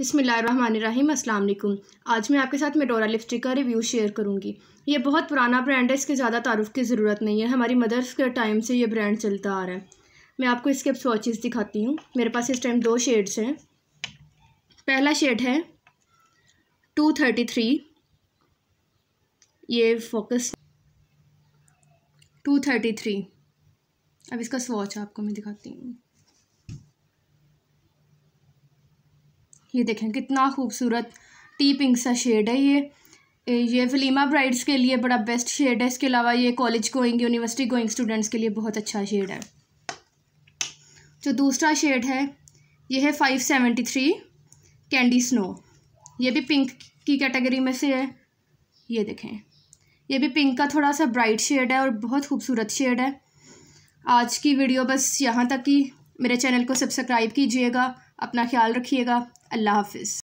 बसमिलीम वालेकुम आज मैं आपके साथ मेडोरा लिपस्टिक का रिव्यू शेयर करूँगी ये बहुत पुराना ब्रांड है इसके ज़्यादा तारुफ़ की ज़रूरत नहीं है हमारी मदर्स के टाइम से ये ब्रांड चलता आ रहा है मैं आपको इसके स्वॉचेस दिखाती हूँ मेरे पास इस टाइम दो शेड्स हैं पहला शेड है टू थर्टी थ्री ये फोकस टू थर्टी थ्री अब इसका स्वॉच आपको मैं दिखाती हूँ ये देखें कितना खूबसूरत टी पिंक सा शेड है ये ये फिलीमा ब्राइड्स के लिए बड़ा बेस्ट शेड है इसके अलावा ये college going university going students के लिए बहुत अच्छा शेड है जो दूसरा शेड है ये है five seventy three candy snow ये भी पिंक की कैटेगरी में से है ये देखें ये भी पिंक का थोड़ा सा ब्राइट शेड है और बहुत खूबसूरत शेड है आज की वीडियो बस यहाँ तक ही मेरे चैनल को सब्सक्राइब कीजिएगा अपना ख्याल रखिएगा अल्लाह हाफिज़